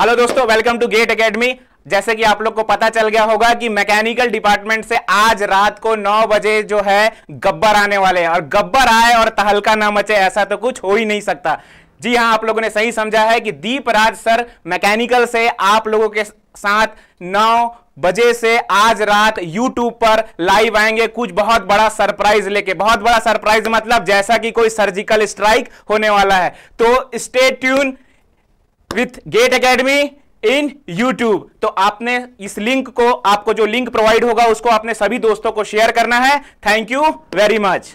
hello दोस्तों welcome to get academy जैसे कि आप लोग को पता चल गया होगा कि मैकेनिकल डिपार्टमेंट से आज रात को 9 बजे जो है गब्बर आने वाले हैं और गब्बर आए और तहलका ना मचे ऐसा तो कुछ हो ही नहीं सकता जी हाँ आप लोगों ने सही समझा है कि दीप राज सर मैकेनिकल से आप लोगों के साथ 9 बजे से आज रात YouTube पर लाइव आएंगे कुछ बहुत बड़ा सरप्राइज लेके बहुत बड़ा सरप्राइज मतलब जैसा कि कोई सर्जिकल स्ट्राइक होने वाला है तो stay tune with Gate Academy in YouTube तो आपने इस लिंक को आपको जो लिंक प्रोवाइड होगा उसको आपने सभी दोस्तों को शेयर करना है थैंक यू वेरी मच